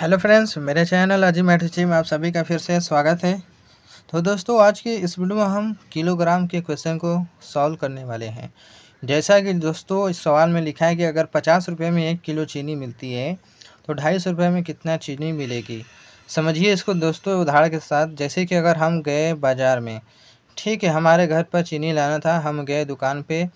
hello friends मेरे channel अजी मैठी में आप सभी का फिर से स्वागत है तो दोस्तों आज की इस वीडियो में हम किलोग्राम के क्वेश्चन को सॉल्व करने वाले हैं जैसा कि दोस्तों इस सवाल में लिखा है कि अगर पचास रुपये में एक किलो चीनी मिलती है तो ढाई सौ रुपये में कितना चीनी मिलेगी समझिए इसको दोस्तों उधार के साथ जैसे कि अगर हम गए बाज़ार में ठीक है हमारे घर पर चीनी लाना था हम गए दुकान पर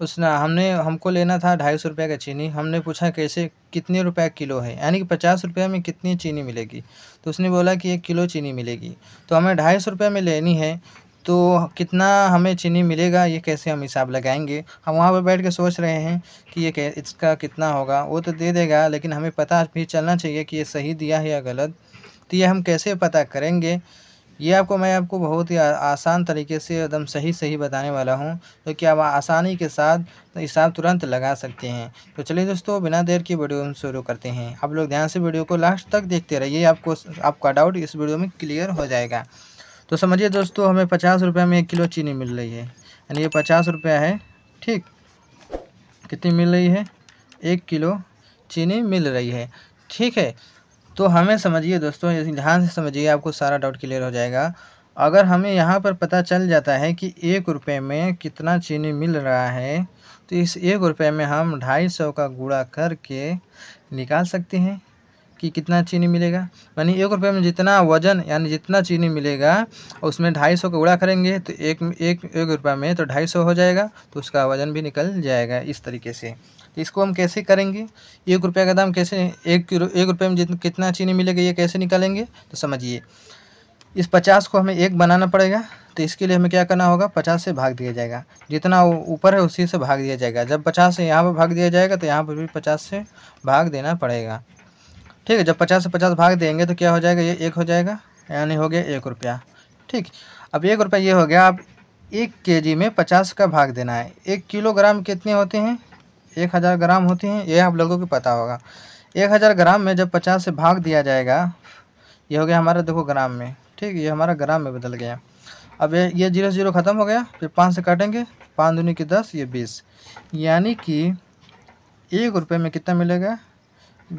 उसने हमने हमको लेना था ढाई सौ रुपये का चीनी हमने पूछा कैसे कितने रुपए किलो है यानी कि पचास रुपये में कितनी चीनी मिलेगी तो उसने बोला कि एक किलो चीनी मिलेगी तो हमें ढाई सौ रुपये में लेनी है तो कितना हमें चीनी मिलेगा ये कैसे हम हिसाब लगाएंगे हम वहाँ पर बैठ के सोच रहे हैं कि ये इसका कितना होगा वो तो दे देगा लेकिन हमें पता भी चलना चाहिए कि ये सही दिया है या गलत तो ये हम कैसे पता करेंगे ये आपको मैं आपको बहुत ही आसान तरीके से एकदम सही सही बताने वाला हूँ तो कि आप आसानी के साथ हिसाब तुरंत लगा सकते हैं तो चलिए दोस्तों बिना देर के वीडियो हम शुरू करते हैं आप लोग ध्यान से वीडियो को लास्ट तक देखते रहिए आपको आपका डाउट इस वीडियो में क्लियर हो जाएगा तो समझिए दोस्तों हमें पचास रुपये में एक किलो चीनी मिल रही है यानी ये पचास रुपया है ठीक कितनी मिल रही है एक किलो चीनी मिल रही है ठीक है तो हमें समझिए दोस्तों ध्यान से समझिए आपको सारा डाउट क्लियर हो जाएगा अगर हमें यहाँ पर पता चल जाता है कि एक रुपये में कितना चीनी मिल रहा है तो इस एक रुपये में हम ढाई सौ का गुड़ा करके निकाल सकते हैं कि कितना चीनी मिलेगा यानी एक रुपये में जितना वजन यानी जितना चीनी मिलेगा उसमें ढाई सौ का गुड़ा करेंगे तो एक एक एक रुपये में तो ढाई सौ हो जाएगा तो उसका वजन भी निकल जाएगा इस तरीके से इसको हम कैसे करेंगे एक रुपये का दाम कैसे एक किलो एक रुपये में जित कितना चीनी मिलेगा ये कैसे निकालेंगे तो समझिए इस पचास को हमें एक बनाना पड़ेगा तो इसके लिए हमें क्या करना होगा पचास से भाग दिया जाएगा जितना ऊपर है उसी से भाग दिया जाएगा जब पचास से यहाँ पर भाग दिया जाएगा तो यहाँ पर भी पचास से भाग देना पड़ेगा ठीक है जब पचास से पचास भाग देंगे तो क्या हो जाएगा ये एक हो जाएगा यानी हो गया एक रुपया ठीक अब एक रुपया ये हो गया आप एक के जी में पचास का भाग देना है एक किलोग्राम कितने होते हैं एक हज़ार ग्राम होती हैं ये आप लोगों को पता होगा एक हज़ार ग्राम में जब पचास से भाग दिया जाएगा ये हो गया हमारा देखो ग्राम में ठीक ये हमारा ग्राम में बदल गया अब ये ये जीरो जीरो ख़त्म हो गया फिर पाँच से काटेंगे पाँच दूनी की दस ये बीस यानी कि एक रुपये में कितना मिलेगा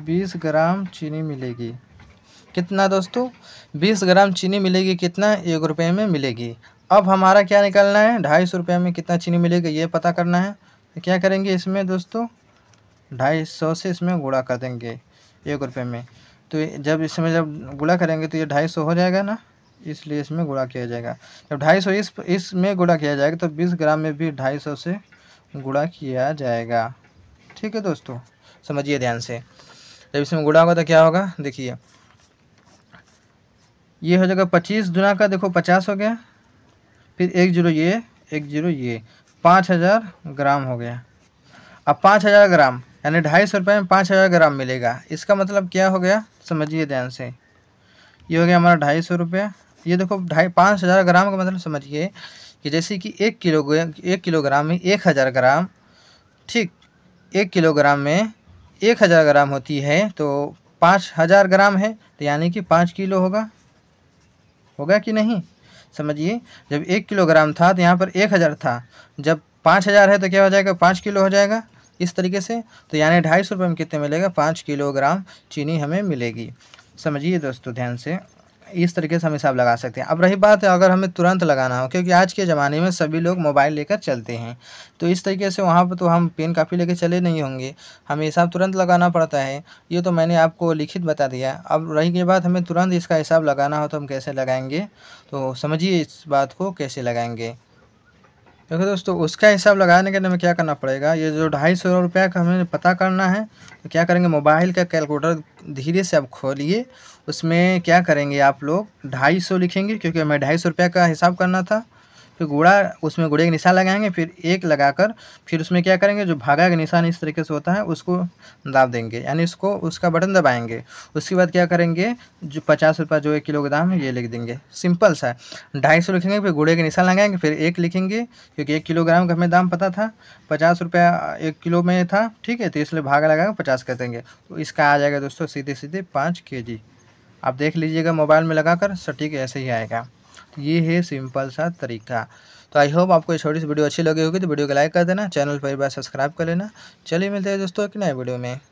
बीस ग्राम चीनी मिलेगी कितना दोस्तों बीस ग्राम चीनी मिलेगी कितना एक रुपये में मिलेगी अब हमारा क्या निकालना है ढाई सौ रुपये में कितना चीनी मिलेगी ये पता करना है तो क्या करेंगे इसमें दोस्तों ढाई सौ से इसमें गुड़ा कर देंगे एक रुपये में तो जब इसमें जब गुड़ा करेंगे तो ये ढाई सौ हो जाएगा ना इसलिए इसमें गुड़ा किया जाएगा जब ढाई सौ इस इसमें गुड़ा किया जाएगा तो बीस ग्राम में भी ढाई सौ से गुड़ा किया जाएगा ठीक है दोस्तों समझिए ध्यान से जब इसमें गुड़ा होगा तो क्या होगा देखिए ये हो जाएगा पच्चीस दुना का देखो पचास हो गया फिर एक जीरो ये एक जीरो ये पाँच हज़ार ग्राम हो गया अब पाँच हज़ार ग्राम यानी ढाई सौ रुपये में पाँच हज़ार ग्राम मिलेगा इसका मतलब क्या हो गया समझिए ध्यान से ये हो गया हमारा ढाई सौ रुपये ये देखो ढाई पाँच हज़ार ग्राम का मतलब समझिए कि जैसे कि एक किलो एक किलोग्राम में एक हज़ार ग्राम ठीक एक किलोग्राम में एक हज़ार ग्राम होती है तो पाँच हज़ार ग्राम है तो यानी कि पाँच किलो होगा होगा कि नहीं समझिए जब एक किलोग्राम था तो यहाँ पर एक हज़ार था जब पाँच हज़ार है तो क्या हो जाएगा पाँच किलो हो जाएगा इस तरीके से तो यानी ढाई सौ रुपये में कितने मिलेगा पाँच किलोग्राम चीनी हमें मिलेगी समझिए दोस्तों ध्यान से इस तरीके से हम हिसाब लगा सकते हैं अब रही बात है अगर हमें तुरंत लगाना हो क्योंकि आज के ज़माने में सभी लोग मोबाइल लेकर चलते हैं तो इस तरीके से वहाँ पर तो हम पेन काफ़ी लेकर चले नहीं होंगे हमें हिसाब तुरंत लगाना पड़ता है ये तो मैंने आपको लिखित बता दिया अब रही के बाद हमें तुरंत इसका हिसाब लगाना हो तो हम कैसे लगाएंगे तो समझिए इस बात को कैसे लगाएंगे देखो दोस्तों उसका हिसाब लगाने के लिए हमें क्या करना पड़ेगा ये जो ढाई सौ रुपये का हमें पता करना है तो क्या करेंगे मोबाइल का कैलकुलेटर धीरे से आप खोलिए उसमें क्या करेंगे आप लोग ढाई सौ लिखेंगे क्योंकि हमें ढाई सौ रुपये का हिसाब करना था फिर गुड़ा उसमें गुड़े का निशान लगाएंगे फिर एक लगाकर फिर उसमें क्या करेंगे जो भागा का निशान इस तरीके से होता है उसको दाब देंगे यानी इसको उसका बटन दबाएंगे उसके बाद क्या करेंगे जो पचास रुपये जो एक किलो का दाम है ये लिख देंगे सिंपल सा ढाई सौ लिखेंगे फिर गुड़े के निशान लगाएंगे फिर एक लिखेंगे क्योंकि एक किलोग्राम का हमें दाम पता था पचास रुपया एक किलो में था ठीक है तो इसलिए भागा लगाकर पचास कर देंगे तो इसका आ जाएगा दोस्तों सीधे सीधे पाँच के जी आप देख लीजिएगा मोबाइल में लगाकर सटीक ऐसे ही आएगा ये है सिंपल सा तरीका तो आई होप आपको छोटी सी वीडियो अच्छी लगी होगी तो वीडियो को लाइक कर देना चैनल पर एक बार सब्सक्राइब कर लेना चलिए मिलते हैं दोस्तों एक नए वीडियो में